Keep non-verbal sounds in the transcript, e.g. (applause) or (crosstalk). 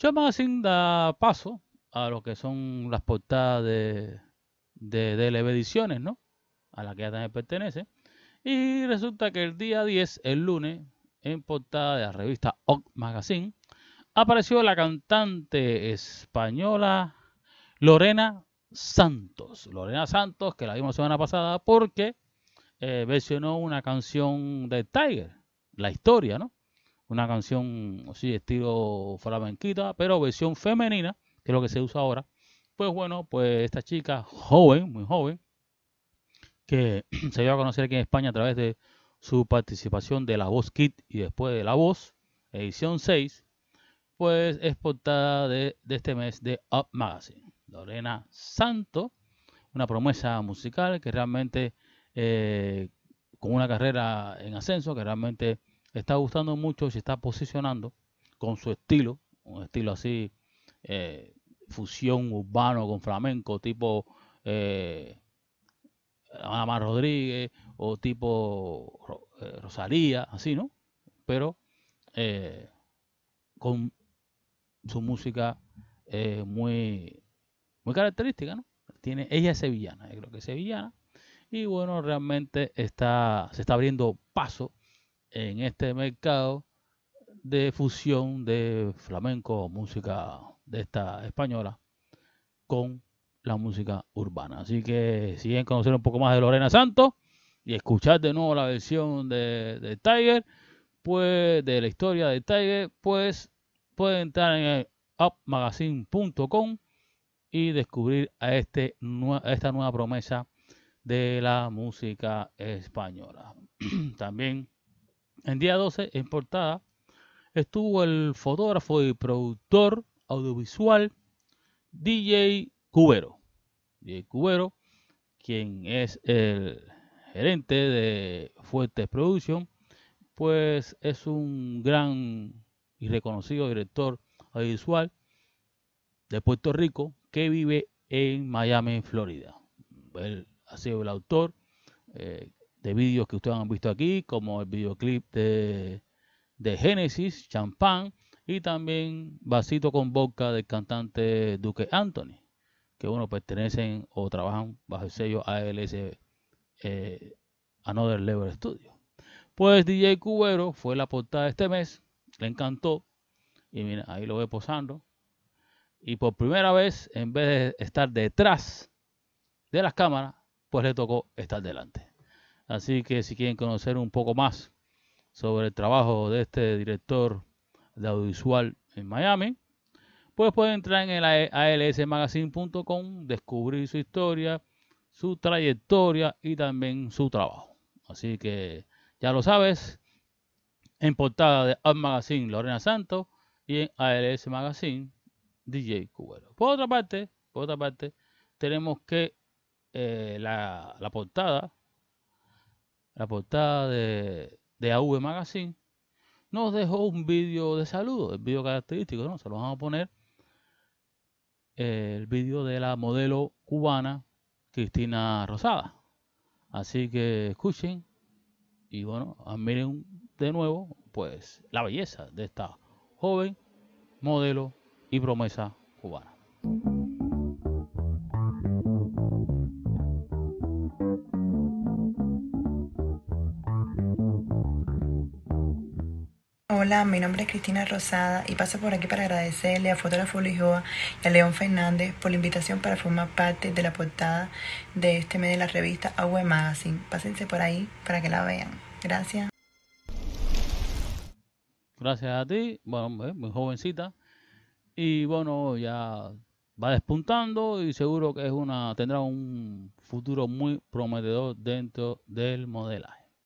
Yo Magazine da paso a lo que son las portadas de, de Ediciones, ¿no? A la que ya también pertenece. Y resulta que el día 10, el lunes, en portada de la revista OG Magazine, apareció la cantante española Lorena Santos. Lorena Santos, que la vimos semana pasada porque eh, versionó una canción de Tiger, la historia, ¿no? una canción sí, estilo flamenquita, pero versión femenina, que es lo que se usa ahora. Pues bueno, pues esta chica joven, muy joven, que (clears throat) se dio a conocer aquí en España a través de su participación de La Voz Kit y después de La Voz, edición 6, pues es portada de, este mes de Up Magazine. Lorena Santo, una promesa musical que realmente, eh, con una carrera en ascenso, que realmente está gustando mucho, se está posicionando con su estilo, un estilo así, eh, fusión urbano con flamenco, tipo eh, Amar Rodríguez o tipo eh, Rosalía, así, ¿no? Pero eh, con su música muy, muy característica, ¿no? Tiene, ella es sevillana, creo que es sevillana, y bueno, realmente está, se está abriendo paso en este mercado de fusión de flamenco, música de esta española, con la música urbana. Así que si quieren conocer un poco más de Lorena Santos y escuchar de nuevo la versión de, Tiger, pues de la historia de Tiger, pues pueden entrar en el y descubrir a, este, esta nueva promesa de la música española. (clears throat) También en día 12, en portada, estuvo el fotógrafo y productor audiovisual DJ Cubero. DJ Cubero, quien es el gerente de Fuentes Production, pues es un gran y reconocido director audiovisual de Puerto Rico que vive en Miami, Florida. Él ha sido el autor, eh, de vídeos que ustedes han visto aquí, como el videoclip de, de Genesis, Champán, y también Vasito con Boca del cantante Duque Anthony, que uno pertenecen o trabajan bajo el sello ALS eh, Another Level Studio. Pues DJ Cubero fue la portada este mes, le encantó, y mira, ahí lo ve posando. Y por primera vez, en vez de estar detrás de las cámaras, pues le tocó estar delante. Así que si quieren conocer un poco más sobre el trabajo de este director de audiovisual en Miami, pues pueden entrar en el alsmagazine.com, descubrir su historia, su trayectoria y también su trabajo. Así que ya lo sabes, en portada de Art Magazine Lorena Santo y en ALS Magazine DJ Cubero. Por otra parte, por otra parte, tenemos que eh, la portada la portada de, de AV Magazine, nos dejó un vídeo de saludo, el vídeo característico, ¿no? Se lo vamos a poner. El vídeo de la modelo cubana Cristina Rosada. Así que escuchen y bueno, admiren de nuevo pues la belleza de esta joven modelo y promesa cubana. Hola, mi nombre es Cristina Rosada y paso por aquí para agradecerle a Fotógrafo Lijoa y a León Fernández por la invitación para formar parte de la portada de este mes de la revista Agua Magazine. Pásense por ahí para que la vean. Gracias. Gracias a ti, bueno, muy jovencita. Y bueno, ya va despuntando y seguro que es una tendrá un futuro muy prometedor dentro del modelaje.